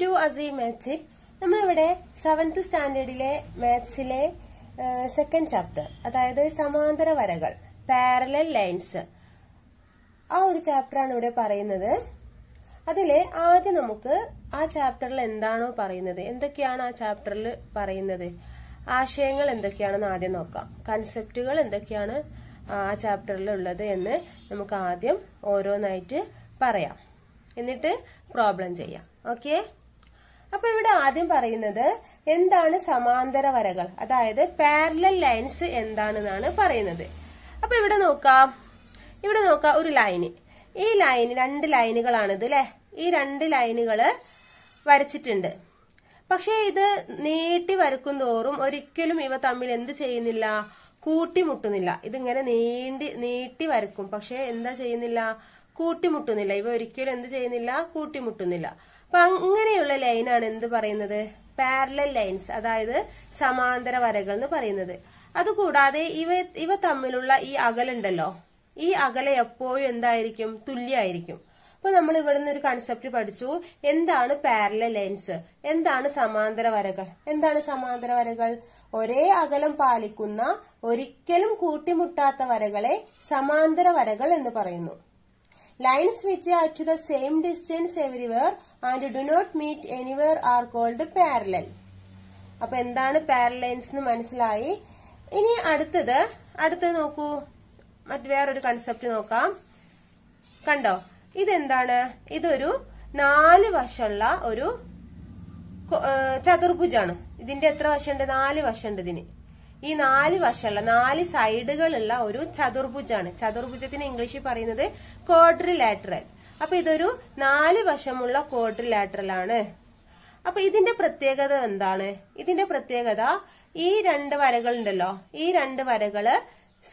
To അസി maths നമ്മളിവിടെ seventh സ്റ്റാൻഡേർഡിലെ മാത്സിലെ സെക്കൻഡ് ചാപ്റ്റർ അതായത് സമാന്തര വരകൾ പാരലൽ ലൈൻസ് ആ ഒരു ചാപ്റ്ററാണ് ഇവിടെ പറയുന്നത് അതിൽ ആദ്യം നമുക്ക് ആ ചാപ്റ്ററിൽ എന്താണോ പറയുന്നത് എന്തൊക്കെയാണ് ആ ചാപ്റ്ററിൽ പറയുന്നത് ആശയങ്ങൾ എന്തൊക്കെയാണെന്ന് ആദ്യം നോക്കാം കൺസെപ്റ്റുകൾ എന്തൊക്കെയാണ് ആ ചാപ്റ്ററിൽ ഉള്ളത് എന്ന് നമുക്ക് ആദ്യം ഓരോന്നായിട്ട് പറയാം എന്നിട്ട് പ്രോബ്ലം ചെയ്യാം ഓക്കേ അപ്പൊ ഇവിടെ ആദ്യം പറയുന്നത് എന്താണ് സമാന്തര വരകൾ അതായത് പാരലൽ ലൈൻസ് എന്താണെന്നാണ് പറയുന്നത് അപ്പൊ ഇവിടെ നോക്കാം ഇവിടെ നോക്കാം ഒരു ലൈന് ഈ ലൈന് രണ്ട് ലൈനുകളാണിത് അല്ലെ ഈ രണ്ട് ലൈനുകള് വരച്ചിട്ടുണ്ട് പക്ഷേ ഇത് നീട്ടി വരക്കും തോറും ഒരിക്കലും ഇവ തമ്മിൽ എന്ത് ചെയ്യുന്നില്ല കൂട്ടിമുട്ടുന്നില്ല ഇതിങ്ങനെ നീണ്ടി നീട്ടി വരക്കും പക്ഷേ എന്താ ചെയ്യുന്നില്ല കൂട്ടിമുട്ടുന്നില്ല ഇവ ഒരിക്കലും എന്ത് ചെയ്യുന്നില്ല കൂട്ടിമുട്ടുന്നില്ല അപ്പൊ അങ്ങനെയുള്ള ലൈനാണ് എന്ത് പറയുന്നത് പാരലൽ ലൈൻസ് അതായത് സമാന്തര വരകൾ എന്ന് പറയുന്നത് അതുകൂടാതെ ഇവ ഇവ തമ്മിലുള്ള ഈ അകലുണ്ടല്ലോ ഈ അകല എപ്പോഴും എന്തായിരിക്കും തുല്യമായിരിക്കും അപ്പൊ നമ്മൾ ഇവിടുന്ന് ഒരു കൺസെപ്റ്റ് പഠിച്ചു എന്താണ് പാരലൽ ലൈൻസ് എന്താണ് സമാന്തര വരകൾ എന്താണ് സമാന്തര വരകൾ ഒരേ അകലം പാലിക്കുന്ന ഒരിക്കലും കൂട്ടിമുട്ടാത്ത വരകളെ സമാന്തര വരകൾ എന്ന് പറയുന്നു lines which are the the same distance everywhere and do not meet anywhere are called parallel. അപ്പൊ എന്താണ് പാരൽ ലൈൻസ് എന്ന് മനസ്സിലായി ഇനി അടുത്തത് അടുത്തത് നോക്കൂ മറ്റ് വേറൊരു കൺസെപ്റ്റ് നോക്കാം കണ്ടോ ഇതെന്താണ് ഇതൊരു നാല് വശമുള്ള ഒരു ചതുർഭുജാണ് ഇതിന്റെ എത്ര വശമുണ്ട് നാല് വശമുണ്ട് ഇതിന് ഈ നാല് വശമുള്ള നാല് സൈഡുകളുള്ള ഒരു ചതുർഭുജാണ് ചതുർഭുജത്തിന് ഇംഗ്ലീഷിൽ പറയുന്നത് ക്വാഡ്രിലാറ്ററൽ അപ്പൊ ഇതൊരു നാല് വശമുള്ള ക്വാഡ്രിലാറ്ററൽ ആണ് അപ്പൊ ഇതിന്റെ പ്രത്യേകത എന്താണ് ഇതിന്റെ പ്രത്യേകത ഈ രണ്ട് വരകൾ ഉണ്ടല്ലോ ഈ രണ്ട് വരകള്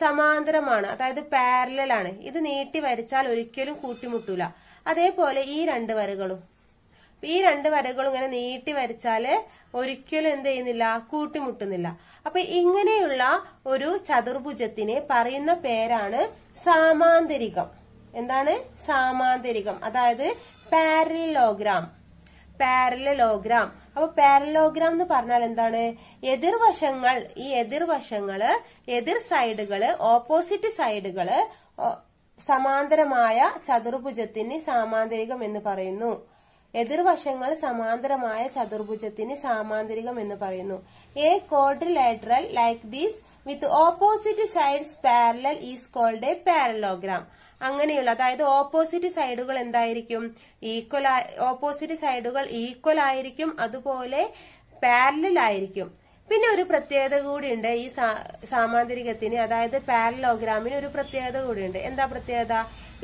സമാന്തരമാണ് അതായത് പാരലാണ് ഇത് നീട്ടി വരച്ചാൽ ഒരിക്കലും കൂട്ടിമുട്ടൂല അതേപോലെ ഈ രണ്ട് വരകളും ഈ രണ്ട് വരകളും ഇങ്ങനെ നീട്ടി വരച്ചാൽ ഒരിക്കലും എന്ത് ചെയ്യുന്നില്ല കൂട്ടിമുട്ടുന്നില്ല അപ്പൊ ഇങ്ങനെയുള്ള ഒരു ചതുർഭുജത്തിനെ പറയുന്ന പേരാണ് സാമാന്തരികം എന്താണ് സാമാന്തരികം അതായത് പാരലോഗ്രാം പാരലോഗ്രാം അപ്പൊ പാരലോഗ്രാം എന്ന് പറഞ്ഞാൽ എന്താണ് എതിർവശങ്ങൾ ഈ എതിർവശങ്ങള് എതിർ സൈഡുകള് ഓപ്പോസിറ്റ് സൈഡുകള് സമാന്തരമായ ചതുർഭുജത്തിന് സാമാന്തരികം എന്ന് പറയുന്നു എതിർവശങ്ങൾ സമാന്തരമായ ചതുർഭുജത്തിന് സാമാന്തരികം എന്ന് പറയുന്നു a quadrilateral like these with opposite sides parallel is called a parallelogram അങ്ങനെയുള്ള അതായത് ഓപ്പോസിറ്റ് സൈഡുകൾ എന്തായിരിക്കും ഈക്വൽ ഓപ്പോസിറ്റ് സൈഡുകൾ ഈക്വൽ ആയിരിക്കും അതുപോലെ പാരലൽ ആയിരിക്കും പിന്നെ ഒരു പ്രത്യേകത കൂടിയുണ്ട് ഈ സാമാന്തരികത്തിന് അതായത് പാരലോഗ്രാമിന് ഒരു പ്രത്യേകത കൂടിയുണ്ട് എന്താ പ്രത്യേകത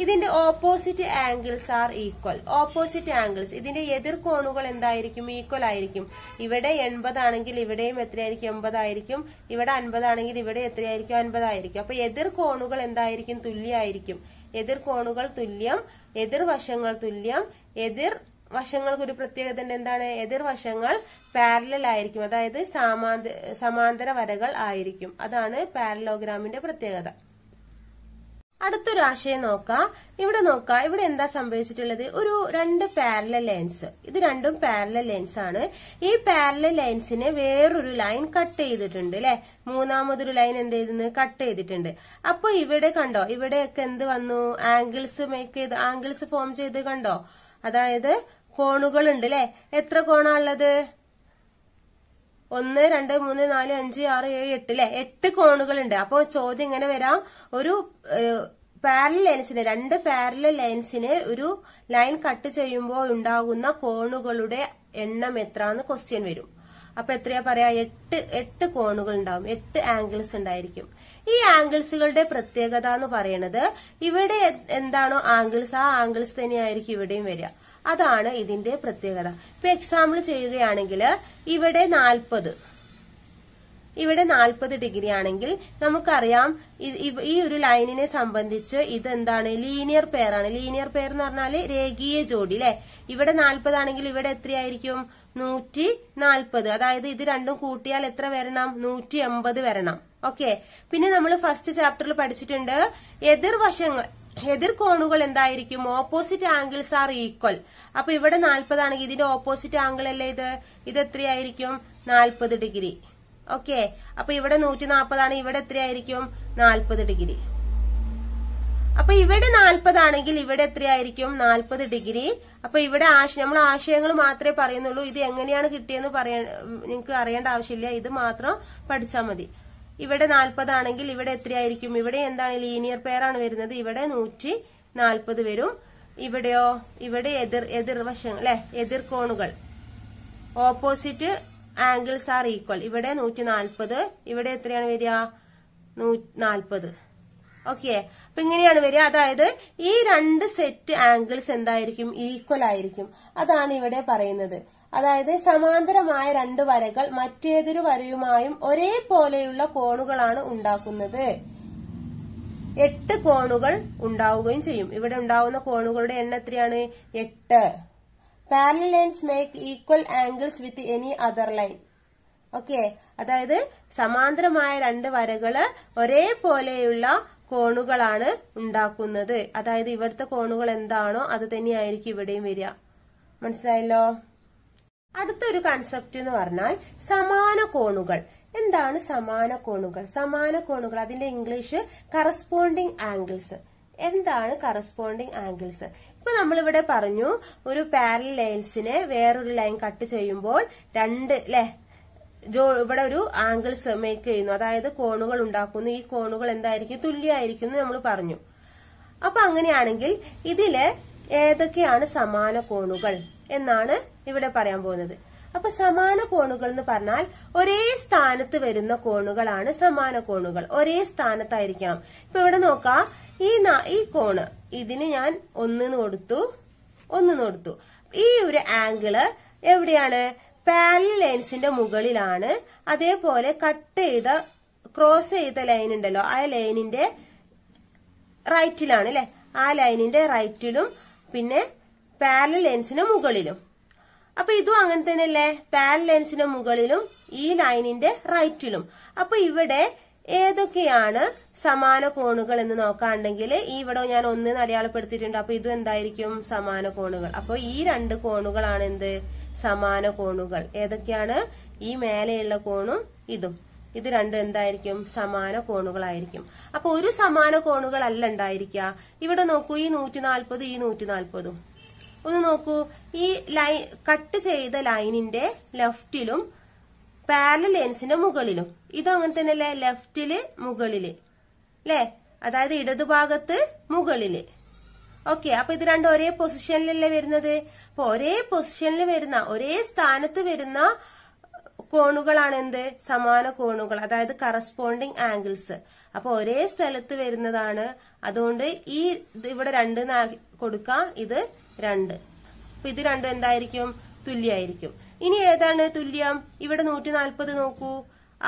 ഇതിന്റെ opposite angles are equal opposite angles ഇതിന്റെ എതിർ കോണുകൾ എന്തായിരിക്കും ഈക്വൽ ആയിരിക്കും ഇവിടെ എൺപതാണെങ്കിൽ ഇവിടെയും എത്രയായിരിക്കും എൺപതായിരിക്കും ഇവിടെ അൻപതാണെങ്കിൽ ഇവിടെ എത്രയായിരിക്കും അൻപതായിരിക്കും അപ്പൊ എതിർ കോണുകൾ എന്തായിരിക്കും തുല്യമായിരിക്കും എതിർ കോണുകൾ തുല്യം എതിർവശങ്ങൾ തുല്യം എതിർ വശങ്ങൾക്ക് ഒരു പ്രത്യേകത ഉണ്ട് എന്താണ് എതിർവശങ്ങൾ പാരലൽ ആയിരിക്കും അതായത് സമാന്തര സമാന്തര വരകൾ ആയിരിക്കും അതാണ് പാരലോഗ്രാമിന്റെ പ്രത്യേകത അടുത്തൊരു ആശയം നോക്കാം ഇവിടെ നോക്കാം ഇവിടെ എന്താ സംഭവിച്ചിട്ടുള്ളത് ഒരു രണ്ട് പാരല ലൈൻസ് ഇത് രണ്ടും പാരല ലൈൻസ് ആണ് ഈ പാരല ലൈൻസിനെ വേറൊരു ലൈൻ കട്ട് ചെയ്തിട്ടുണ്ട് അല്ലെ മൂന്നാമതൊരു ലൈൻ എന്ത് ചെയ്തെന്ന് കട്ട് ചെയ്തിട്ടുണ്ട് അപ്പൊ ഇവിടെ കണ്ടോ ഇവിടെയൊക്കെ എന്ത് വന്നു ആംഗിൾസ് മേക്ക് ചെയ്ത് ആംഗിൾസ് ഫോം ചെയ്ത് കണ്ടോ അതായത് കോണുകൾ ഉണ്ട് അല്ലെ എത്ര കോണാണുള്ളത് ഒന്ന് രണ്ട് മൂന്ന് നാല് അഞ്ച് ആറ് ഏഴ് എട്ട് അല്ലെ എട്ട് ഉണ്ട് അപ്പൊ ചോദ്യം ഇങ്ങനെ വരാം ഒരു പാരലൽ ലൈൻസിന് രണ്ട് പാരലൽ ലൈൻസിന് ഒരു ലൈൻ കട്ട് ചെയ്യുമ്പോൾ ഉണ്ടാകുന്ന കോണുകളുടെ എണ്ണം എത്ര എന്ന് ക്വസ്റ്റ്യൻ വരും അപ്പൊ എത്രയാ പറയാ എട്ട് എട്ട് കോണുകൾ ഉണ്ടാവും എട്ട് ആംഗിൾസ് ഉണ്ടായിരിക്കും ഈ ആംഗിൾസുകളുടെ പ്രത്യേകത എന്ന് പറയുന്നത് ഇവിടെ എന്താണോ ആംഗിൾസ് ആ ആംഗിൾസ് തന്നെയായിരിക്കും ഇവിടെയും വരിക അതാണ് ഇതിന്റെ പ്രത്യേകത ഇപ്പൊ എക്സാമ്പിൾ ചെയ്യുകയാണെങ്കിൽ ഇവിടെ നാൽപ്പത് ഇവിടെ നാൽപ്പത് ഡിഗ്രി ആണെങ്കിൽ നമുക്കറിയാം ഈ ഒരു ലൈനിനെ സംബന്ധിച്ച് ഇത് എന്താണ് ലീനിയർ പെയർ ആണ് ലീനിയർ പെയർ എന്ന് പറഞ്ഞാൽ രേഖീയ ജോഡി അല്ലെ ഇവിടെ ആണെങ്കിൽ ഇവിടെ എത്രയായിരിക്കും നൂറ്റി നാൽപ്പത് അതായത് ഇത് രണ്ടും കൂട്ടിയാൽ എത്ര വരണം നൂറ്റി വരണം ഓക്കെ പിന്നെ നമ്മൾ ഫസ്റ്റ് ചാപ്റ്ററിൽ പഠിച്ചിട്ടുണ്ട് എതിർവശങ്ങൾ എതിർ കോണുകൾ എന്തായിരിക്കും ഓപ്പോസിറ്റ് ആംഗിൾസ് ആർ ഈക്വൽ അപ്പൊ ഇവിടെ നാൽപ്പതാണെങ്കിൽ ഇതിന്റെ ഓപ്പോസിറ്റ് ആംഗിൾ അല്ലേ ഇത് ഇത് എത്രയായിരിക്കും നാൽപ്പത് ഡിഗ്രി ഓക്കെ അപ്പൊ ഇവിടെ നൂറ്റി നാൽപ്പതാണ് ഇവിടെ എത്രയായിരിക്കും നാൽപ്പത് ഡിഗ്രി അപ്പൊ ഇവിടെ നാൽപ്പതാണെങ്കിൽ ഇവിടെ എത്രയായിരിക്കും നാൽപ്പത് ഡിഗ്രി അപ്പൊ ഇവിടെ ആശയം നമ്മൾ ആശയങ്ങൾ മാത്രമേ പറയുന്നുള്ളൂ ഇത് എങ്ങനെയാണ് കിട്ടിയെന്ന് പറയാൻ നിങ്ങൾക്ക് അറിയേണ്ട ആവശ്യമില്ല ഇത് മാത്രം പഠിച്ചാൽ മതി ഇവിടെ നാൽപ്പതാണെങ്കിൽ ഇവിടെ എത്രയായിരിക്കും ഇവിടെ എന്താണ് ലീനിയർ പെയർ ആണ് വരുന്നത് ഇവിടെ നൂറ്റി നാൽപ്പത് വരും ഇവിടെയോ ഇവിടെ എതിർ എതിർവശങ്ങൾ അല്ലെ എതിർകോണുകൾ ഓപ്പോസിറ്റ് ആംഗിൾസ് ആർ ഈക്വൽ ഇവിടെ നൂറ്റി നാൽപ്പത് ഇവിടെ എത്രയാണ് വരിക നാൽപ്പത് ഓക്കെ അപ്പൊ ഇങ്ങനെയാണ് വരിക അതായത് ഈ രണ്ട് സെറ്റ് ആംഗിൾസ് എന്തായിരിക്കും ഈക്വൽ ആയിരിക്കും അതാണ് ഇവിടെ പറയുന്നത് അതായത് സമാന്തരമായ രണ്ട് വരകൾ മറ്റേതൊരു വരയുമായും ഒരേപോലെയുള്ള കോണുകളാണ് ഉണ്ടാക്കുന്നത് എട്ട് കോണുകൾ ഉണ്ടാവുകയും ചെയ്യും ഇവിടെ ഉണ്ടാവുന്ന കോണുകളുടെ എണ്ണം എത്രയാണ് എട്ട് parallel lines make equal angles with any other line okay അതായത് സമാന്തരമായ രണ്ട് വരകള് ഒരേപോലെയുള്ള കോണുകളാണ് ഉണ്ടാക്കുന്നത് അതായത് ഇവിടുത്തെ കോണുകൾ എന്താണോ അത് തന്നെയായിരിക്കും ഇവിടെയും വരിക മനസ്സിലായല്ലോ അടുത്തൊരു കൺസെപ്റ്റ് എന്ന് പറഞ്ഞാൽ സമാന കോണുകൾ എന്താണ് സമാന കോണുകൾ സമാന കോണുകൾ അതിന്റെ ഇംഗ്ലീഷ് കറസ്പോണ്ടിങ് ആംഗിൾസ് എന്താണ് കറസ്പോണ്ടിങ് ആംഗിൾസ് ഇപ്പൊ നമ്മളിവിടെ പറഞ്ഞു ഒരു പാരൽ ലൈൻസിനെ വേറൊരു ലൈൻ കട്ട് ചെയ്യുമ്പോൾ രണ്ട് അല്ലെ ഇവിടെ ഒരു ആംഗിൾസ് മേക്ക് ചെയ്യുന്നു അതായത് കോണുകൾ ഉണ്ടാക്കുന്നു ഈ കോണുകൾ എന്തായിരിക്കും തുല്യമായിരിക്കും എന്ന് നമ്മൾ പറഞ്ഞു അപ്പൊ അങ്ങനെയാണെങ്കിൽ ഇതില് ഏതൊക്കെയാണ് സമാന കോണുകൾ എന്നാണ് ഇവിടെ പറയാൻ പോകുന്നത് അപ്പൊ സമാന കോണുകൾ എന്ന് പറഞ്ഞാൽ ഒരേ സ്ഥാനത്ത് വരുന്ന കോണുകളാണ് സമാന കോണുകൾ ഒരേ സ്ഥാനത്തായിരിക്കണം ഇപ്പൊ ഇവിടെ നോക്കാം ഈ ഈ കോണ് ഇതിന് ഞാൻ ഒന്നിന്ന് കൊടുത്തു ഒന്നിന്ന് കൊടുത്തു ഈ ഒരു ആംഗിള് എവിടെയാണ് പാരൽ ലൈൻസിന്റെ മുകളിലാണ് അതേപോലെ കട്ട് ചെയ്ത ക്രോസ് ചെയ്ത ലൈൻ ഉണ്ടല്ലോ ആ ലൈനിന്റെ റൈറ്റിലാണ് അല്ലെ ആ ലൈനിന്റെ റൈറ്റിലും പിന്നെ പാരൽ ലൈൻസിന്റെ മുകളിലും അപ്പൊ ഇതും അങ്ങനെ തന്നെ അല്ലേ പാൻ ലെൻസിന്റെ മുകളിലും ഈ ലൈനിന്റെ റൈറ്റിലും അപ്പൊ ഇവിടെ ഏതൊക്കെയാണ് സമാന കോണുകൾ എന്ന് നോക്കാണ്ടെങ്കിൽ ഈ ഇവിടെ ഞാൻ ഒന്നിന് അടയാളപ്പെടുത്തിയിട്ടുണ്ട് അപ്പൊ ഇതും എന്തായിരിക്കും സമാന കോണുകൾ അപ്പൊ ഈ രണ്ട് കോണുകളാണ് എന്ത് സമാന കോണുകൾ ഏതൊക്കെയാണ് ഈ മേലെയുള്ള കോണും ഇതും ഇത് രണ്ടും എന്തായിരിക്കും സമാന കോണുകളായിരിക്കും അപ്പൊ ഒരു സമാന കോണുകളല്ല ഉണ്ടായിരിക്കുക ഇവിടെ നോക്കൂ ഈ നൂറ്റി നാൽപ്പതും ഈ നൂറ്റി നാൽപ്പതും ഒന്ന് നോക്കൂ ഈ ലൈൻ കട്ട് ചെയ്ത ലൈനിന്റെ ലെഫ്റ്റിലും പാരലൽ ലെൻസിന്റെ മുകളിലും ഇതും അങ്ങനെ തന്നെയല്ലേ ലെഫ്റ്റില് മുകളില് അല്ലേ അതായത് ഇടതുഭാഗത്ത് മുകളില് ഓക്കെ അപ്പൊ ഇത് രണ്ടും ഒരേ പൊസിഷനിലല്ലേ വരുന്നത് അപ്പൊ ഒരേ പൊസിഷനിൽ വരുന്ന ഒരേ സ്ഥാനത്ത് വരുന്ന കോണുകളാണ് എന്ത് സമാന കോണുകൾ അതായത് കറസ്പോണ്ടിങ് ആംഗിൾസ് അപ്പൊ ഒരേ സ്ഥലത്ത് വരുന്നതാണ് അതുകൊണ്ട് ഈ ഇവിടെ രണ്ട് കൊടുക്കാം ഇത് രണ്ട് അപ്പൊ ഇത് രണ്ടും എന്തായിരിക്കും തുല്യമായിരിക്കും ഇനി ഏതാണ് തുല്യം ഇവിടെ നൂറ്റി നാൽപ്പത് നോക്കൂ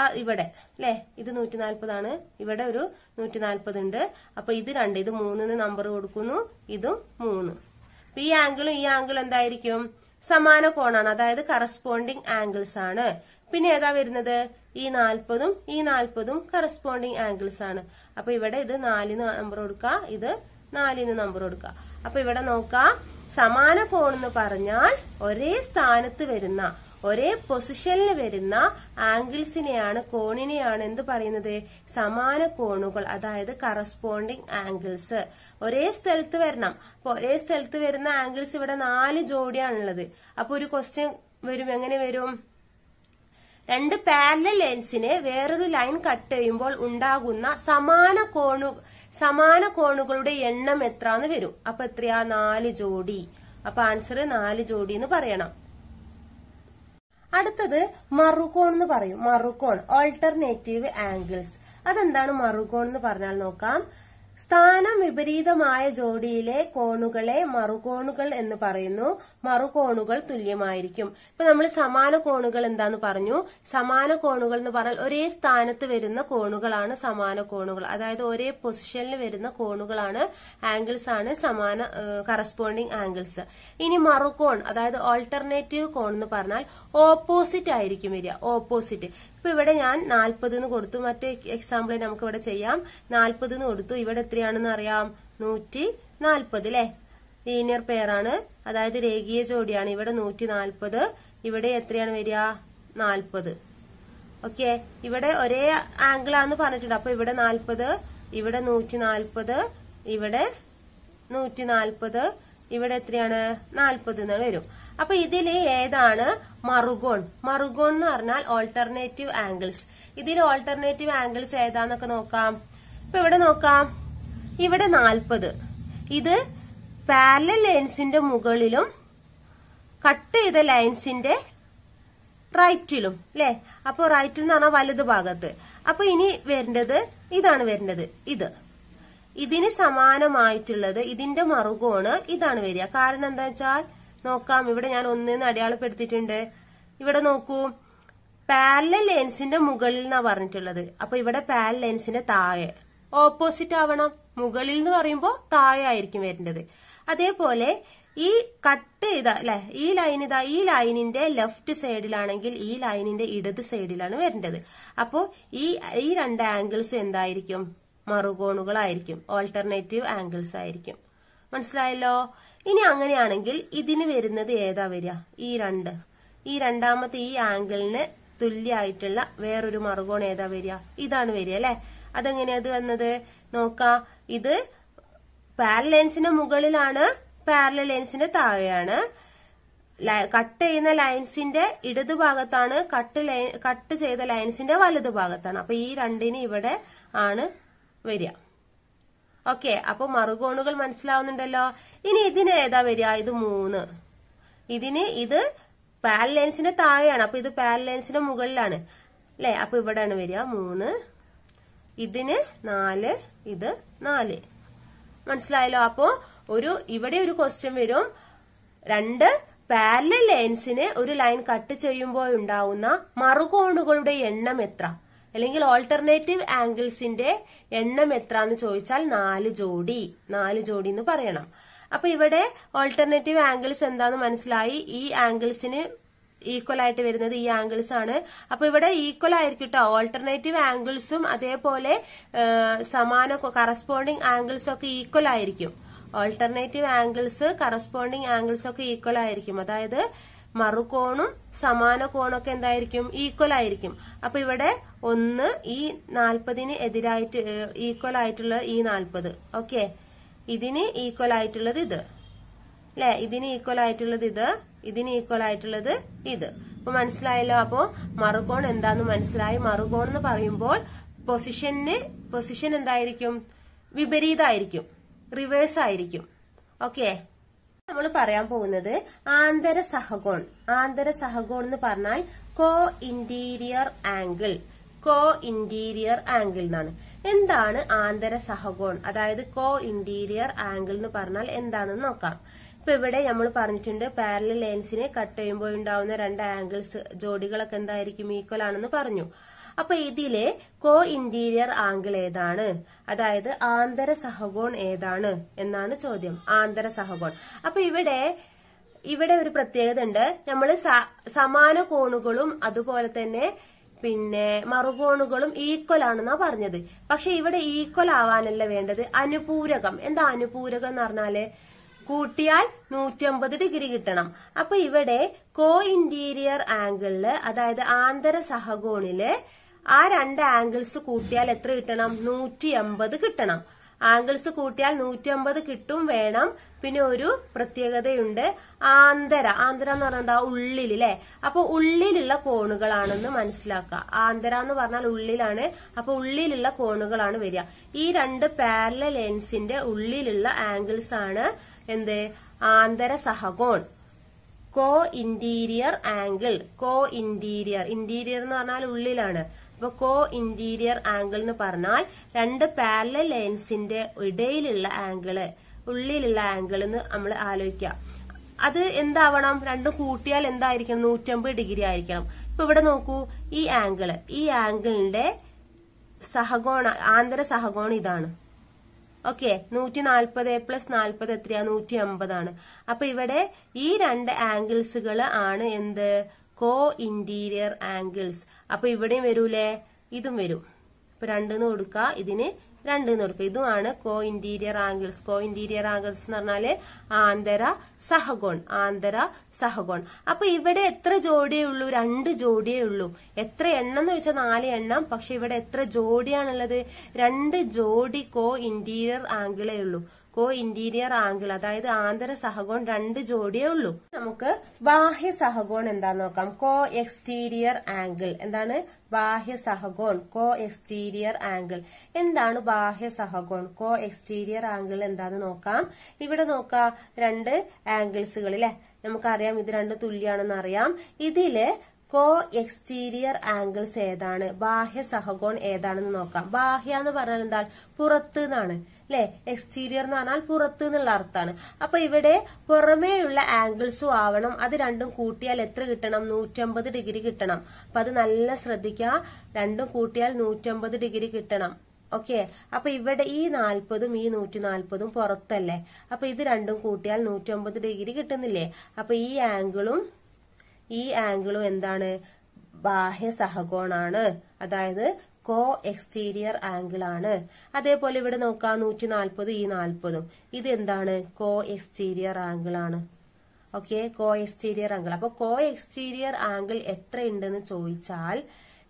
ആ ഇവിടെ അല്ലെ ഇത് നൂറ്റി നാൽപ്പതാണ് ഇവിടെ ഒരു നൂറ്റി നാൽപ്പത് ഉണ്ട് അപ്പൊ ഇത് രണ്ട് ഇത് മൂന്നിന് നമ്പർ കൊടുക്കുന്നു ഇതും മൂന്ന് അപ്പൊ ഈ ആംഗിളും ഈ ആംഗിൾ എന്തായിരിക്കും സമാന കോണാണ് അതായത് കറസ്പോണ്ടിങ് ആംഗിൾസ് ആണ് പിന്നെ ഏതാ വരുന്നത് ഈ നാൽപ്പതും ഈ നാൽപ്പതും കറസ്പോണ്ടിങ് ആംഗിൾസ് ആണ് അപ്പൊ ഇവിടെ ഇത് നാലിന് നമ്പർ കൊടുക്കുക ഇത് നാലിന് നമ്പർ കൊടുക്കുക അപ്പൊ ഇവിടെ നോക്കാം സമാന എന്ന് പറഞ്ഞാൽ ഒരേ സ്ഥാനത്ത് വരുന്ന ഒരേ പൊസിഷനിൽ വരുന്ന ആംഗിൾസിനെയാണ് കോണിനെയാണ് എന്ത് പറയുന്നത് സമാന കോണുകൾ അതായത് കറസ്പോണ്ടിങ് ആംഗിൾസ് ഒരേ സ്ഥലത്ത് വരണം അപ്പൊ ഒരേ സ്ഥലത്ത് വരുന്ന ആംഗിൾസ് ഇവിടെ നാല് ജോഡിയാണുള്ളത് അപ്പൊ ഒരു ക്വസ്റ്റ്യൻ വരും എങ്ങനെ വരും രണ്ട് പാരലൽ ലെൻസിനെ വേറൊരു ലൈൻ കട്ട് ചെയ്യുമ്പോൾ ഉണ്ടാകുന്ന സമാന കോണു സമാന കോണുകളുടെ എണ്ണം എത്ര എന്ന് വരും അപ്പൊ എത്രയാ നാല് ജോഡി അപ്പൊ ആൻസർ നാല് ജോഡി എന്ന് പറയണം അടുത്തത് മറുകോൺ എന്ന് പറയും മറുകോൺ ഓൾട്ടർനേറ്റീവ് ആംഗിൾസ് അതെന്താണ് മറുകോൺ എന്ന് പറഞ്ഞാൽ നോക്കാം സ്ഥാനം വിപരീതമായ ജോഡിയിലെ കോണുകളെ മറുകോണുകൾ എന്ന് പറയുന്നു മറുകോണുകൾ തുല്യമായിരിക്കും ഇപ്പൊ നമ്മൾ സമാന കോണുകൾ എന്താന്ന് പറഞ്ഞു സമാന കോണുകൾ എന്ന് പറഞ്ഞാൽ ഒരേ സ്ഥാനത്ത് വരുന്ന കോണുകളാണ് സമാന കോണുകൾ അതായത് ഒരേ പൊസിഷനിൽ വരുന്ന കോണുകളാണ് ആംഗിൾസ് ആണ് സമാന കറസ്പോണ്ടിങ് ആംഗിൾസ് ഇനി മറുകോൺ അതായത് ഓൾട്ടർനേറ്റീവ് കോൺ എന്ന് പറഞ്ഞാൽ ഓപ്പോസിറ്റ് ആയിരിക്കും വരിക ഓപ്പോസിറ്റ് അപ്പൊ ഇവിടെ ഞാൻ നാൽപ്പത് എന്ന് കൊടുത്തു മറ്റേ എക്സാമ്പിൾ നമുക്ക് ഇവിടെ ചെയ്യാം നാൽപ്പത് എന്ന് കൊടുത്തു ഇവിടെ എത്രയാണെന്ന് അറിയാം നൂറ്റി നാൽപ്പത് അല്ലെ ലീനിയർ പെയറാണ് അതായത് രേഖീയ ജോഡിയാണ് ഇവിടെ നൂറ്റി നാൽപ്പത് ഇവിടെ എത്രയാണ് വരിക നാൽപ്പത് ഓക്കെ ഇവിടെ ഒരേ ആണെന്ന് പറഞ്ഞിട്ടുണ്ട് അപ്പൊ ഇവിടെ നാൽപ്പത് ഇവിടെ നൂറ്റി നാൽപ്പത് ഇവിടെ നൂറ്റി നാൽപ്പത് ഇവിടെ എത്രയാണ് നാൽപ്പത് എന്നാണ് വരും അപ്പൊ ഇതിൽ ഏതാണ് മറുകോൺ മറുകോൺ എന്ന് പറഞ്ഞാൽ ഓൾട്ടർനേറ്റീവ് ആംഗിൾസ് ഇതിൽ ഓൾട്ടർനേറ്റീവ് ആംഗിൾസ് ഏതാന്നൊക്കെ നോക്കാം ഇപ്പൊ ഇവിടെ നോക്കാം ഇവിടെ നാൽപ്പത് ഇത് പാരലൽ ലൈൻസിന്റെ മുകളിലും കട്ട് ചെയ്ത ലൈൻസിന്റെ റൈറ്റിലും അല്ലെ അപ്പോൾ റൈറ്റിൽ എന്ന് പറഞ്ഞാൽ വലത് ഭാഗത്ത് അപ്പൊ ഇനി വരേണ്ടത് ഇതാണ് വരേണ്ടത് ഇത് ഇതിന് സമാനമായിട്ടുള്ളത് ഇതിന്റെ മറുകോണ് ഇതാണ് വരിക കാരണം എന്താ വെച്ചാൽ നോക്കാം ഇവിടെ ഞാൻ ഒന്നിന്ന് അടയാളപ്പെടുത്തിയിട്ടുണ്ട് ഇവിടെ നോക്കൂ പാരലൽ ലെൻസിന്റെ മുകളിൽ എന്നാ പറഞ്ഞിട്ടുള്ളത് അപ്പൊ ഇവിടെ പാരലൽ ലെൻസിന്റെ താഴെ ഓപ്പോസിറ്റ് ആവണം മുകളിൽ എന്ന് പറയുമ്പോൾ താഴെ ആയിരിക്കും വരേണ്ടത് അതേപോലെ ഈ കട്ട് ചെയ്ത അല്ലെ ഈ ലൈൻ ഇതാ ഈ ലൈനിന്റെ ലെഫ്റ്റ് സൈഡിലാണെങ്കിൽ ഈ ലൈനിന്റെ ഇടത് സൈഡിലാണ് വരേണ്ടത് അപ്പോൾ ഈ ഈ രണ്ട് ആംഗിൾസ് എന്തായിരിക്കും മറുകോണുകളായിരിക്കും ഓൾട്ടർനേറ്റീവ് ആംഗിൾസ് ആയിരിക്കും മനസ്സിലായല്ലോ ഇനി അങ്ങനെയാണെങ്കിൽ ഇതിന് വരുന്നത് ഏതാ വരിക ഈ രണ്ട് ഈ രണ്ടാമത്തെ ഈ ആംഗിളിന് തുല്യായിട്ടുള്ള വേറൊരു മറുകോൺ ഏതാ വരിക ഇതാണ് വരിക അല്ലെ അതെങ്ങനെയാ വന്നത് നോക്കാം ഇത് പാരലൻസിന്റെ മുകളിലാണ് പാരല ലെൻസിന്റെ താഴെയാണ് കട്ട് ചെയ്യുന്ന ലൈൻസിന്റെ ഇടത് ഭാഗത്താണ് കട്ട് കട്ട് ചെയ്ത ലൈൻസിന്റെ വലത് ഭാഗത്താണ് അപ്പൊ ഈ രണ്ടിന് ഇവിടെ ആണ് വരിക ഓക്കെ അപ്പൊ മറുകോണുകൾ മനസ്സിലാവുന്നുണ്ടല്ലോ ഇനി ഇതിന് ഏതാ വരിക ഇത് മൂന്ന് ഇതിന് ഇത് പാരലൈൻസിന്റെ താഴെയാണ് അപ്പൊ ഇത് പാരലൈൻസിന്റെ മുകളിലാണ് അല്ലെ അപ്പൊ ഇവിടെയാണ് വരിക മൂന്ന് ഇതിന് നാല് ഇത് നാല് മനസ്സിലായല്ലോ അപ്പോ ഒരു ഇവിടെ ഒരു ക്വസ്റ്റ്യൻ വരും രണ്ട് പാരലൽ ഒരു ലൈൻ കട്ട് ചെയ്യുമ്പോൾ ഉണ്ടാവുന്ന മറുകോണുകളുടെ എണ്ണം എത്ര അല്ലെങ്കിൽ ഓൾട്ടർനേറ്റീവ് ആംഗിൾസിന്റെ എണ്ണം എത്ര എന്ന് ചോദിച്ചാൽ നാല് ജോഡി നാല് ജോഡി എന്ന് പറയണം അപ്പൊ ഇവിടെ ഓൾട്ടർനേറ്റീവ് ആംഗിൾസ് എന്താന്ന് മനസ്സിലായി ഈ ആംഗിൾസിന് ഈക്വൽ ആയിട്ട് വരുന്നത് ഈ ആംഗിൾസ് ആണ് അപ്പൊ ഇവിടെ ഈക്വൽ ആയിരിക്കും കേട്ടോ ഓൾട്ടർനേറ്റീവ് ആംഗിൾസും അതേപോലെ സമാന കറസ്പോണ്ടിങ് ആംഗിൾസ് ഒക്കെ ഈക്വൽ ആയിരിക്കും ഓൾട്ടർനേറ്റീവ് ആംഗിൾസ് കറസ്പോണ്ടിങ് ആംഗിൾസ് ഒക്കെ ഈക്വൽ ആയിരിക്കും അതായത് മറുകോണും സമാന കോണൊക്കെ എന്തായിരിക്കും ഈക്വൽ ആയിരിക്കും അപ്പൊ ഇവിടെ ഒന്ന് ഈ നാൽപ്പതിന് എതിരായിട്ട് ഈക്വൽ ആയിട്ടുള്ള ഈ നാൽപ്പത് ഓക്കെ ഇതിന് ഈക്വൽ ആയിട്ടുള്ളത് ഇത് അല്ലെ ഇതിന് ഈക്വൽ ആയിട്ടുള്ളത് ഇത് ഇതിന് ഈക്വൽ ആയിട്ടുള്ളത് ഇത് അപ്പൊ മനസ്സിലായല്ലോ അപ്പോ മറുകോൺ എന്താന്ന് മനസ്സിലായി മറുകോൺ എന്ന് പറയുമ്പോൾ പൊസിഷന് പൊസിഷൻ എന്തായിരിക്കും വിപരീതമായിരിക്കും റിവേഴ്സ് ആയിരിക്കും ഓക്കെ നമ്മൾ പറയാൻ പോകുന്നത് ആന്തര സഹകോൺ ആന്തര സഹകോൺ എന്ന് പറഞ്ഞാൽ co interior angle co interior angle എന്നാണ് എന്താണ് ആന്തര സഹകോൺ അതായത് കോ ഇന്റീരിയർ ആംഗിൾ എന്ന് പറഞ്ഞാൽ എന്താണെന്ന് നോക്കാം ഇപ്പൊ ഇവിടെ നമ്മൾ പറഞ്ഞിട്ടുണ്ട് പാരലൽ ലെൻസിനെ കട്ട് ചെയ്യുമ്പോൾ ഉണ്ടാവുന്ന രണ്ട് ആംഗിൾസ് ജോഡികളൊക്കെ എന്തായിരിക്കും ഈക്വൽ ആണെന്ന് പറഞ്ഞു അപ്പൊ ഇതിലെ കോ ഇന്റീരിയർ ആംഗിൾ ഏതാണ് അതായത് ആന്തര സഹകോൺ ഏതാണ് എന്നാണ് ചോദ്യം ആന്തര സഹകോൺ അപ്പൊ ഇവിടെ ഇവിടെ ഒരു പ്രത്യേകത ഉണ്ട് നമ്മൾ സമാന കോണുകളും അതുപോലെ തന്നെ പിന്നെ മറുകോണുകളും ഈക്വൽ ആണെന്നാ പറഞ്ഞത് പക്ഷെ ഇവിടെ ഈക്വൽ ആവാനല്ല വേണ്ടത് അനുപൂരകം എന്താ അനുപൂരകം എന്ന് പറഞ്ഞാല് കൂട്ടിയാൽ നൂറ്റമ്പത് ഡിഗ്രി കിട്ടണം അപ്പൊ ഇവിടെ കോ ഇന്റീരിയർ ആംഗിളില് അതായത് ആന്തര സഹകോണില് ആ രണ്ട് ആംഗിൾസ് കൂട്ടിയാൽ എത്ര കിട്ടണം നൂറ്റി എൺപത് കിട്ടണം ആംഗിൾസ് കൂട്ടിയാൽ നൂറ്റി അമ്പത് കിട്ടും വേണം പിന്നെ ഒരു പ്രത്യേകതയുണ്ട് ആന്തര ആന്തര എന്ന് പറഞ്ഞാൽ എന്താ ഉള്ളിൽ അല്ലെ അപ്പൊ ഉള്ളിലുള്ള കോണുകളാണെന്ന് മനസ്സിലാക്കുക ആന്തര എന്ന് പറഞ്ഞാൽ ഉള്ളിലാണ് അപ്പൊ ഉള്ളിലുള്ള കോണുകളാണ് വരിക ഈ രണ്ട് പാരല ലെൻസിന്റെ ഉള്ളിലുള്ള ആംഗിൾസ് ആണ് എന്ത് ആന്തര സഹകോൺ co interior angle co interior interior എന്ന് പറഞ്ഞാൽ ഉള്ളിലാണ് അപ്പൊ കോ ഇന്റീരിയർ ആംഗിൾ എന്ന് പറഞ്ഞാൽ രണ്ട് പാരലൽ ലൈൻസിന്റെ ഇടയിലുള്ള ആംഗിള് ഉള്ളിലുള്ള ആംഗിൾ എന്ന് നമ്മൾ ആലോചിക്കാം അത് എന്താവണം രണ്ടും കൂട്ടിയാൽ എന്തായിരിക്കണം നൂറ്റമ്പത് ഡിഗ്രി ആയിരിക്കണം ഇപ്പൊ ഇവിടെ നോക്കൂ ഈ ആംഗിള് ഈ ആംഗിളിന്റെ സഹകോണ ആന്തര സഹകോണം ഇതാണ് ഓക്കെ നൂറ്റി നാൽപ്പത് പ്ലസ് നാൽപ്പത് എത്രയാ നൂറ്റി അമ്പതാണ് അപ്പൊ ഇവിടെ ഈ രണ്ട് ആംഗിൾസുകൾ ആണ് എന്ത് കോ ഇന്റീരിയർ ആംഗിൾസ് അപ്പൊ ഇവിടെയും വരൂലേ ഇതും വരും അപ്പൊ രണ്ടെന്ന് കൊടുക്കുക ഇതിന് രണ്ടെന്ന് കൊടുക്കുക ഇതുമാണ് co interior angles co interior angles എന്ന് പറഞ്ഞാല് ആന്തര സഹകോൺ ആന്തര സഹകോൺ അപ്പൊ ഇവിടെ എത്ര ജോഡിയേ ഉള്ളൂ രണ്ട് ജോഡിയേ ഉള്ളൂ എത്ര എണ്ണം എന്ന് വെച്ചാൽ നാല് എണ്ണം പക്ഷെ ഇവിടെ എത്ര ജോഡിയാണുള്ളത് രണ്ട് ജോഡി കോ ഇന്റീരിയർ ആംഗിളേ ഉള്ളൂ കോ ഇന്റീരിയർ ആംഗിൾ അതായത് ആന്തര സഹകോൺ രണ്ട് ജോഡിയേ ഉള്ളൂ നമുക്ക് ബാഹ്യ സഹകോൺ എന്താന്ന് നോക്കാം കോ എക്സ്റ്റീരിയർ ആംഗിൾ എന്താണ് ബാഹ്യ സഹകോൺ കോ എക്സ്റ്റീരിയർ ആംഗിൾ എന്താണ് ബാഹ്യ സഹകോൺ കോ എക്സ്റ്റീരിയർ ആംഗിൾ എന്താന്ന് നോക്കാം ഇവിടെ നോക്കാം രണ്ട് ആംഗിൾസുകൾ അല്ലെ നമുക്കറിയാം ഇത് രണ്ട് തുല്യാണെന്ന് അറിയാം ഇതില് കോ എക്സ്റ്റീരിയർ ആംഗിൾസ് ഏതാണ് ബാഹ്യ സഹകോൺ ഏതാണെന്ന് നോക്കാം ബാഹ്യ എന്ന് പറഞ്ഞാൽ എന്താണ് പുറത്ത് എന്നാണ് അല്ലെ എക്സ്റ്റീരിയർ എന്ന് പറഞ്ഞാൽ പുറത്ത് എന്നുള്ള അർത്ഥമാണ് അപ്പൊ ഇവിടെ പുറമേയുള്ള ആംഗിൾസും ആവണം അത് രണ്ടും കൂട്ടിയാൽ എത്ര കിട്ടണം നൂറ്റമ്പത് ഡിഗ്രി കിട്ടണം അപ്പൊ അത് നല്ല ശ്രദ്ധിക്കുക രണ്ടും കൂട്ടിയാൽ നൂറ്റമ്പത് ഡിഗ്രി കിട്ടണം ഓക്കെ അപ്പൊ ഇവിടെ ഈ നാൽപ്പതും ഈ നൂറ്റി നാൽപ്പതും പുറത്തല്ലേ അപ്പൊ ഇത് രണ്ടും കൂട്ടിയാൽ നൂറ്റമ്പത് ഡിഗ്രി കിട്ടുന്നില്ലേ അപ്പൊ ഈ ആംഗിളും ഈ ആംഗിളും എന്താണ് ബാഹ്യ സഹകോണാണ് അതായത് കോ എക്സ്റ്റീരിയർ ആംഗിൾ ആണ് അതേപോലെ ഇവിടെ നോക്കാം നൂറ്റി നാൽപ്പത് ഈ നാൽപ്പതും ഇത് എന്താണ് കോ എക്സ്റ്റീരിയർ ആംഗിൾ ആണ് ഓക്കെ കോ എക്സ്റ്റീരിയർ ആംഗിൾ അപ്പൊ കോ എക്സ്റ്റീരിയർ ആംഗിൾ എത്ര ഉണ്ടെന്ന് ചോദിച്ചാൽ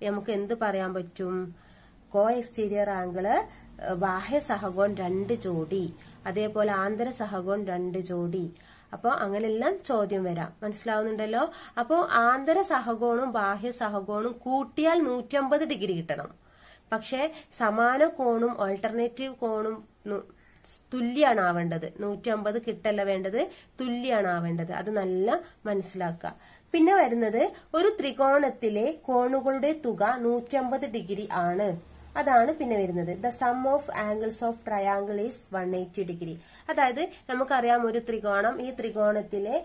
നമുക്ക് എന്ത് പറയാൻ പറ്റും കോ എക്സ്റ്റീരിയർ ആംഗിള് ബാഹ്യ സഹകോൺ രണ്ട് ജോഡി അതേപോലെ ആന്തര സഹകോൺ രണ്ട് ജോഡി അപ്പോൾ അങ്ങനെല്ലാം ചോദ്യം വരാം മനസ്സിലാവുന്നുണ്ടല്ലോ അപ്പോൾ ആന്തര സഹകോണും ബാഹ്യ സഹകോണും കൂട്ടിയാൽ നൂറ്റമ്പത് ഡിഗ്രി കിട്ടണം പക്ഷേ സമാന കോണും ഓൾട്ടർനേറ്റീവ് കോണും തുല്യാണ് ആവേണ്ടത് നൂറ്റി അമ്പത് കിട്ടല്ല വേണ്ടത് തുല്യാണ് ആവേണ്ടത് അത് നല്ല മനസ്സിലാക്കുക പിന്നെ വരുന്നത് ഒരു ത്രികോണത്തിലെ കോണുകളുടെ തുക നൂറ്റമ്പത് ഡിഗ്രി ആണ് അതാണ് പിന്നെ വരുന്നത് the sum of angles of triangle is one eighty degree അതായത് നമുക്കറിയാം ഒരു ത്രികോണം ഈ ത്രികോണത്തിലെ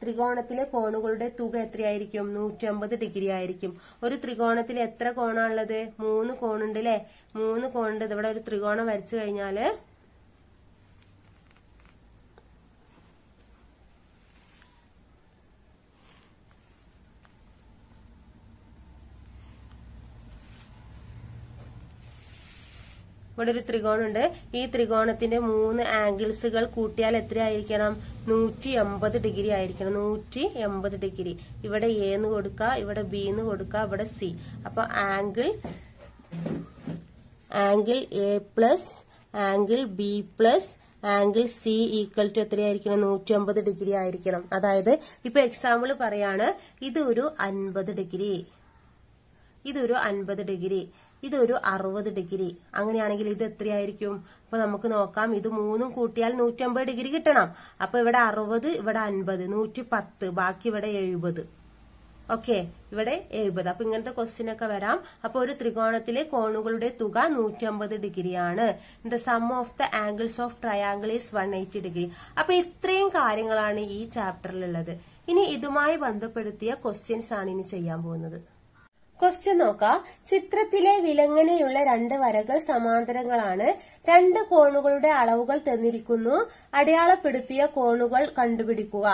ത്രികോണത്തിലെ കോണുകളുടെ തുക എത്രയായിരിക്കും നൂറ്റമ്പത് ഡിഗ്രി ആയിരിക്കും ഒരു ത്രികോണത്തിൽ എത്ര കോണാണുള്ളത് മൂന്ന് കോണുണ്ട് അല്ലെ മൂന്ന് കോണുണ്ട് ഇവിടെ ഒരു ത്രികോണം വരച്ചു കഴിഞ്ഞാല് ഇവിടെ ഒരു ത്രികോണുണ്ട് ഈ ത്രികോണത്തിന്റെ മൂന്ന് ആംഗിൾസുകൾ കൂട്ടിയാൽ എത്രയായിരിക്കണം നൂറ്റി എൺപത് ഡിഗ്രി ആയിരിക്കണം നൂറ്റി എൺപത് ഡിഗ്രി ഇവിടെ എന്ന് കൊടുക്കുക ഇവിടെ ബി എന്ന് കൊടുക്കുക ഇവിടെ സി അപ്പൊ angle angle A plus angle B plus angle C equal to എത്രയായിരിക്കണം നൂറ്റി അമ്പത് ഡിഗ്രി ആയിരിക്കണം അതായത് ഇപ്പൊ എക്സാമ്പിൾ പറയാണ് ഇതൊരു അൻപത് ഡിഗ്രി ഇതൊരു അൻപത് ഡിഗ്രി ഇതൊരു അറുപത് ഡിഗ്രി അങ്ങനെയാണെങ്കിൽ ഇത് എത്രയായിരിക്കും അപ്പൊ നമുക്ക് നോക്കാം ഇത് മൂന്നും കൂട്ടിയാൽ നൂറ്റമ്പത് ഡിഗ്രി കിട്ടണം അപ്പൊ ഇവിടെ അറുപത് ഇവിടെ അൻപത് നൂറ്റി പത്ത് ബാക്കി ഇവിടെ എഴുപത് ഓക്കെ ഇവിടെ എഴുപത് അപ്പൊ ഇങ്ങനത്തെ ക്വസ്റ്റ്യൻ ഒക്കെ വരാം അപ്പൊ ഒരു ത്രികോണത്തിലെ കോണുകളുടെ തുക നൂറ്റമ്പത് ഡിഗ്രിയാണ് the sum of the angles of triangle is one eighty degree അപ്പൊ ഇത്രയും കാര്യങ്ങളാണ് ഈ ചാപ്റ്ററിലുള്ളത് ഇനി ഇതുമായി ബന്ധപ്പെടുത്തിയ ക്വസ്റ്റ്യൻസ് ആണ് ഇനി ചെയ്യാൻ പോകുന്നത് ക്വസ്റ്റ്യൻ നോക്കാം ചിത്രത്തിലെ വിലങ്ങനെയുള്ള രണ്ട് വരകൾ സമാന്തരങ്ങളാണ് രണ്ട് കോണുകളുടെ അളവുകൾ തന്നിരിക്കുന്നു അടയാളപ്പെടുത്തിയ കോണുകൾ കണ്ടുപിടിക്കുക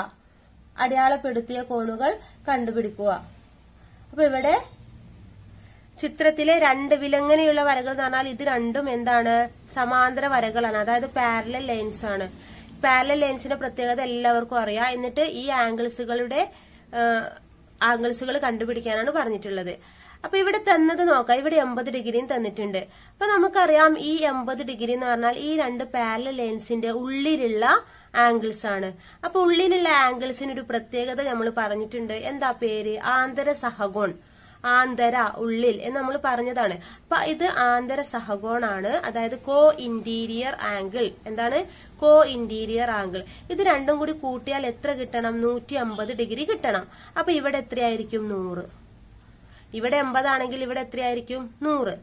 അടയാളപ്പെടുത്തിയ കോണുകൾ കണ്ടുപിടിക്കുക അപ്പൊ ഇവിടെ ചിത്രത്തിലെ രണ്ട് വിലങ്ങനെയുള്ള വരകൾ എന്ന് പറഞ്ഞാൽ ഇത് രണ്ടും എന്താണ് സമാന്തര വരകളാണ് അതായത് പാരലൽ ലൈൻസ് ആണ് പാരലൽ ലൈൻസിന്റെ പ്രത്യേകത എല്ലാവർക്കും അറിയാം എന്നിട്ട് ഈ ആംഗിൾസുകളുടെ ആംഗിൾസുകൾ കണ്ടുപിടിക്കാനാണ് പറഞ്ഞിട്ടുള്ളത് അപ്പൊ ഇവിടെ തന്നത് നോക്കാം ഇവിടെ എൺപത് ഡിഗ്രിയും തന്നിട്ടുണ്ട് അപ്പൊ നമുക്കറിയാം ഈ എൺപത് ഡിഗ്രി എന്ന് പറഞ്ഞാൽ ഈ രണ്ട് പാരല ലെൻസിന്റെ ഉള്ളിലുള്ള ആംഗിൾസ് ആണ് അപ്പൊ ഉള്ളിലുള്ള ആംഗിൾസിന് ഒരു പ്രത്യേകത നമ്മൾ പറഞ്ഞിട്ടുണ്ട് എന്താ പേര് ആന്തര സഹകോൺ ആന്തര ഉള്ളിൽ എന്ന് നമ്മൾ പറഞ്ഞതാണ് അപ്പൊ ഇത് ആന്തര സഹകോണാണ് അതായത് കോ ഇന്റീരിയർ ആംഗിൾ എന്താണ് കോ ഇന്റീരിയർ ആംഗിൾ ഇത് രണ്ടും കൂടി കൂട്ടിയാൽ എത്ര കിട്ടണം നൂറ്റി ഡിഗ്രി കിട്ടണം അപ്പൊ ഇവിടെ എത്രയായിരിക്കും നൂറ് ഇവിടെ എൺപതാണെങ്കിൽ ഇവിടെ എത്രയായിരിക്കും നൂറ്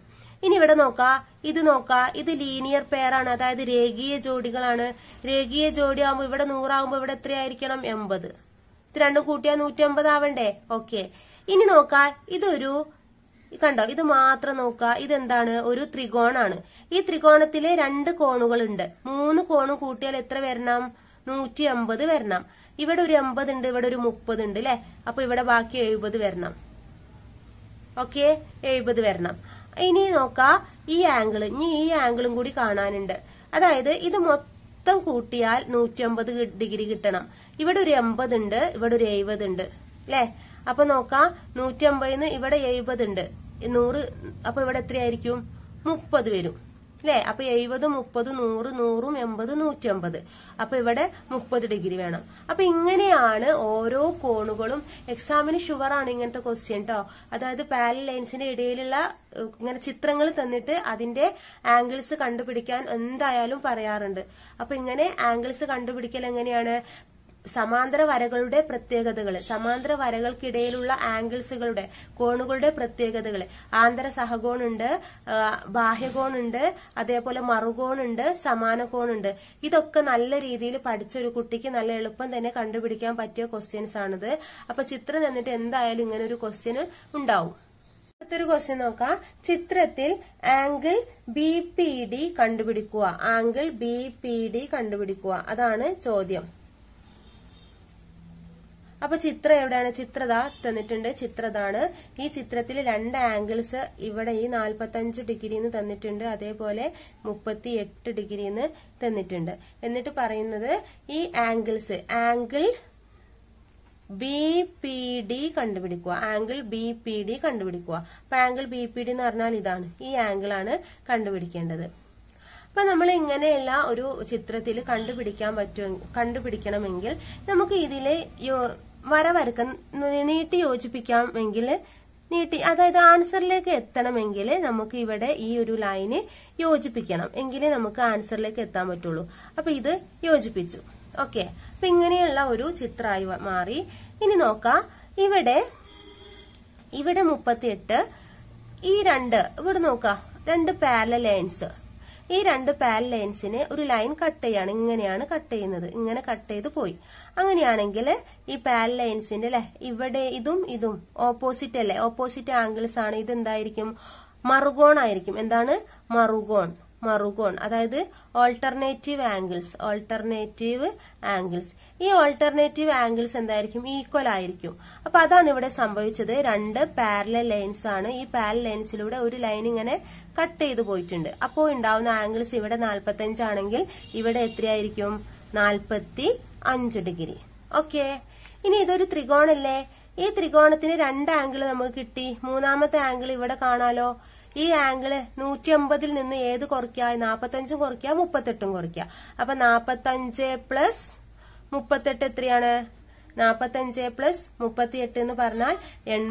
ഇനി ഇവിടെ നോക്കാ ഇത് നോക്കാ ഇത് ലീനിയർ ആണ് അതായത് രേഖീയ ജോഡികളാണ് രേഖീയ ജോഡി ആവുമ്പോൾ ഇവിടെ നൂറാവുമ്പോൾ ഇവിടെ എത്രയായിരിക്കണം എൺപത് ഇത് രണ്ടും കൂട്ടിയാൽ നൂറ്റി അമ്പത് ആവണ്ടേ ഓക്കെ ഇനി നോക്കാ ഇതൊരു കണ്ടോ ഇത് മാത്രം നോക്കുക ഇതെന്താണ് ഒരു ത്രികോണാണ് ഈ ത്രികോണത്തിലെ രണ്ട് കോണുകളുണ്ട് മൂന്ന് കോണും കൂട്ടിയാൽ എത്ര വരണം നൂറ്റി വരണം ഇവിടെ ഒരു എൺപത് ഉണ്ട് ഇവിടെ ഒരു മുപ്പത് ഉണ്ട് അല്ലെ അപ്പൊ ഇവിടെ ബാക്കി എഴുപത് വരണം ഓക്കെ എഴുപത് വരണം ഇനി നോക്ക ഈ ആംഗിൾ ഇനി ഈ ആംഗിളും കൂടി കാണാനുണ്ട് അതായത് ഇത് മൊത്തം കൂട്ടിയാൽ നൂറ്റമ്പത് ഡിഗ്രി കിട്ടണം ഇവിടെ ഒരു എൺപത് ഉണ്ട് ഇവിടെ ഒരു എഴുപത് ഉണ്ട് അല്ലേ അപ്പൊ നോക്കാം നൂറ്റമ്പതിന് ഇവിടെ എഴുപത് ഉണ്ട് നൂറ് അപ്പൊ ഇവിടെ എത്രയായിരിക്കും മുപ്പത് വരും അല്ലെ അപ്പൊ എഴുപത് മുപ്പത് നൂറ് നൂറും എൺപത് നൂറ്റി അമ്പത് അപ്പൊ ഇവിടെ മുപ്പത് ഡിഗ്രി വേണം അപ്പൊ ഇങ്ങനെയാണ് ഓരോ കോണുകളും എക്സാമിന് ഷുവർ ആണ് ഇങ്ങനത്തെ ക്വസ്റ്റ്യൻ കേട്ടോ അതായത് പാരൽ ലൈൻസിന്റെ ഇടയിലുള്ള ഇങ്ങനെ ചിത്രങ്ങൾ തന്നിട്ട് അതിന്റെ ആംഗിൾസ് കണ്ടുപിടിക്കാൻ എന്തായാലും പറയാറുണ്ട് അപ്പൊ ഇങ്ങനെ ആംഗിൾസ് കണ്ടുപിടിക്കൽ എങ്ങനെയാണ് സമാന്തര വരകളുടെ പ്രത്യേകതകൾ സമാന്തര വരകൾക്കിടയിലുള്ള ആംഗിൾസുകളുടെ കോണുകളുടെ പ്രത്യേകതകൾ ആന്തര സഹകോണുണ്ട് ബാഹ്യകോണുണ്ട് അതേപോലെ മറുകോണുണ്ട് സമാന കോണുണ്ട് ഇതൊക്കെ നല്ല രീതിയിൽ പഠിച്ച ഒരു കുട്ടിക്ക് നല്ല എളുപ്പം തന്നെ കണ്ടുപിടിക്കാൻ പറ്റിയ ക്വസ്റ്റ്യൻസ് ആണിത് അപ്പൊ ചിത്രം തന്നിട്ട് എന്തായാലും ഇങ്ങനെ ഒരു ക്വസ്റ്റ്യൻ ഉണ്ടാവും അടുത്തൊരു ക്വസ്റ്റ്യൻ നോക്കാം ചിത്രത്തിൽ ആംഗിൾ ബി പി ഡി കണ്ടുപിടിക്കുക ആംഗിൾ ബി പി ഡി കണ്ടുപിടിക്കുക അതാണ് ചോദ്യം അപ്പൊ ചിത്രം എവിടെയാണ് ചിത്രത തന്നിട്ടുണ്ട് ചിത്രതാണ് ഈ ചിത്രത്തിൽ രണ്ട് ആംഗിൾസ് ഇവിടെ ഈ നാൽപ്പത്തഞ്ച് ഡിഗ്രിന്ന് തന്നിട്ടുണ്ട് അതേപോലെ മുപ്പത്തി എട്ട് ഡിഗ്രിന്ന് തന്നിട്ടുണ്ട് എന്നിട്ട് പറയുന്നത് ഈ angles angle B P D കണ്ടുപിടിക്കുക ആംഗിൾ ബി പി ഡി കണ്ടുപിടിക്കുക അപ്പൊ ആംഗിൾ ബി പി ഡി എന്ന് പറഞ്ഞാൽ ഇതാണ് ഈ ആംഗിളാണ് കണ്ടുപിടിക്കേണ്ടത് അപ്പൊ നമ്മൾ ഇങ്ങനെയുള്ള ഒരു ചിത്രത്തിൽ കണ്ടുപിടിക്കാൻ പറ്റും കണ്ടുപിടിക്കണമെങ്കിൽ നമുക്ക് ഇതിലെ വരവരക്ക് നീട്ടി യോജിപ്പിക്കാമെങ്കിൽ നീട്ടി അതായത് ആൻസറിലേക്ക് എത്തണമെങ്കിൽ നമുക്ക് ഇവിടെ ഈ ഒരു ലൈന് യോജിപ്പിക്കണം എങ്കിലേ നമുക്ക് ആൻസറിലേക്ക് എത്താൻ പറ്റുള്ളൂ അപ്പൊ ഇത് യോജിപ്പിച്ചു ഓക്കെ അപ്പൊ ഇങ്ങനെയുള്ള ഒരു ചിത്രമായി മാറി ഇനി നോക്കാം ഇവിടെ ഇവിടെ മുപ്പത്തിയെട്ട് ഈ രണ്ട് ഇവിടെ നോക്കാം രണ്ട് പാരല ലൈൻസ് ഈ രണ്ട് പാൽ ലൈൻസിനെ ഒരു ലൈൻ കട്ട് ചെയ്യാണ് ഇങ്ങനെയാണ് കട്ട് ചെയ്യുന്നത് ഇങ്ങനെ കട്ട് ചെയ്ത് പോയി അങ്ങനെയാണെങ്കിൽ ഈ പാൽ ലൈൻസിന്റെ അല്ലെ ഇവിടെ ഇതും ഇതും ഓപ്പോസിറ്റ് അല്ലേ ഓപ്പോസിറ്റ് ആംഗിൾസ് ആണ് ഇത് എന്തായിരിക്കും ആയിരിക്കും എന്താണ് മറുകോൺ മറുകോൺ അതായത് ഓൾട്ടർനേറ്റീവ് ആംഗിൾസ് ഓൾട്ടർനേറ്റീവ് ആംഗിൾസ് ഈ ഓൾട്ടർനേറ്റീവ് ആംഗിൾസ് എന്തായിരിക്കും ഈക്വൽ ആയിരിക്കും അപ്പൊ അതാണ് ഇവിടെ സംഭവിച്ചത് രണ്ട് പാരലൽ ലൈൻസ് ആണ് ഈ പാരലൽ ലൈൻസിലൂടെ ഒരു ലൈൻ ഇങ്ങനെ കട്ട് ചെയ്ത് പോയിട്ടുണ്ട് അപ്പോൾ ഉണ്ടാവുന്ന ആംഗിൾസ് ഇവിടെ നാൽപ്പത്തഞ്ചാണെങ്കിൽ ഇവിടെ എത്രയായിരിക്കും നാൽപ്പത്തി അഞ്ച് ഡിഗ്രി ഓക്കെ ഇനി ഇതൊരു ത്രികോണല്ലേ ഈ ത്രികോണത്തിന് രണ്ട് ആംഗിൾ നമുക്ക് കിട്ടി മൂന്നാമത്തെ ആംഗിൾ ഇവിടെ കാണാലോ ഈ ആംഗിള് നൂറ്റി അമ്പതിൽ നിന്ന് ഏത് കുറയ്ക്കുക നാപ്പത്തഞ്ചും കുറയ്ക്കുക മുപ്പത്തെട്ടും കുറയ്ക്കുക അപ്പൊ നാപ്പത്തഞ്ച് പ്ലസ് മുപ്പത്തെട്ട് എത്രയാണ് നാപ്പത്തഞ്ച് പ്ലസ് മുപ്പത്തിയെട്ട് എന്ന് പറഞ്ഞാൽ എൺ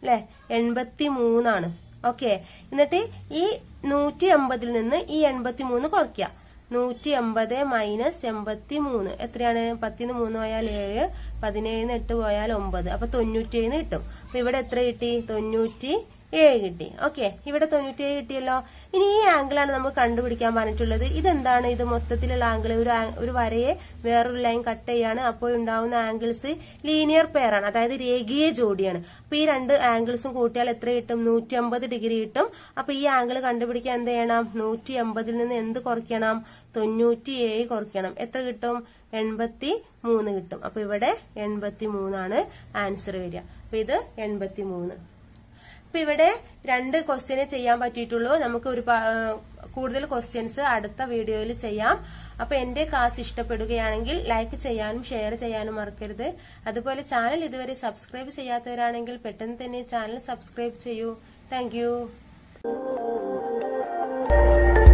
അല്ലെ എൺപത്തി മൂന്നാണ് ഓക്കെ എന്നിട്ട് ഈ നൂറ്റി അമ്പതിൽ നിന്ന് ഈ എൺപത്തി മൂന്ന് കുറയ്ക്കുക നൂറ്റി അമ്പത് മൈനസ് എൺപത്തി മൂന്ന് എത്രയാണ് പത്തിന് മൂന്ന് പോയാൽ ഏഴ് പതിനേഴിന് എട്ട് പോയാൽ ഒമ്പത് അപ്പൊ തൊണ്ണൂറ്റി ഏഴ് കിട്ടും അപ്പൊ ഇവിടെ എത്ര കിട്ടി തൊണ്ണൂറ്റി ഏഴ് കിട്ടി ഓക്കെ ഇവിടെ തൊണ്ണൂറ്റിയേഴ് കിട്ടിയല്ലോ ഇനി ഈ ആംഗിളാണ് നമുക്ക് കണ്ടുപിടിക്കാൻ പറഞ്ഞിട്ടുള്ളത് ഇതെന്താണ് ഇത് മൊത്തത്തിലുള്ള ആംഗിൾ ഒരു ഒരു വരയെ വേറൊരു ലൈൻ കട്ട് ചെയ്യാണ് അപ്പോൾ ഉണ്ടാവുന്ന ആംഗിൾസ് ലീനിയർ ആണ് അതായത് രേഖീയ ജോഡിയാണ് അപ്പൊ ഈ രണ്ട് ആംഗിൾസും കൂട്ടിയാൽ എത്ര കിട്ടും നൂറ്റി അമ്പത് ഡിഗ്രി കിട്ടും അപ്പൊ ഈ ആംഗിൾ കണ്ടുപിടിക്കാൻ എന്ത് ചെയ്യണം നൂറ്റി അമ്പതിൽ നിന്ന് എന്ത് കുറയ്ക്കണം ഏഴ് കുറയ്ക്കണം എത്ര കിട്ടും എൺപത്തി മൂന്ന് കിട്ടും അപ്പൊ ഇവിടെ എൺപത്തി മൂന്നാണ് ആൻസർ വരിക അപ്പൊ ഇത് എൺപത്തി മൂന്ന് ഇപ്പൊ ഇവിടെ രണ്ട് ക്വസ്റ്റ്യനെ ചെയ്യാൻ പറ്റിയിട്ടുള്ളൂ നമുക്ക് ഒരു കൂടുതൽ ക്വസ്റ്റ്യൻസ് അടുത്ത വീഡിയോയിൽ ചെയ്യാം അപ്പൊ എന്റെ ക്ലാസ് ഇഷ്ടപ്പെടുകയാണെങ്കിൽ ലൈക്ക് ചെയ്യാനും ഷെയർ ചെയ്യാനും മറക്കരുത് അതുപോലെ ചാനൽ ഇതുവരെ സബ്സ്ക്രൈബ് ചെയ്യാത്തവരാണെങ്കിൽ പെട്ടെന്ന് തന്നെ ചാനൽ സബ്സ്ക്രൈബ് ചെയ്യൂ താങ്ക്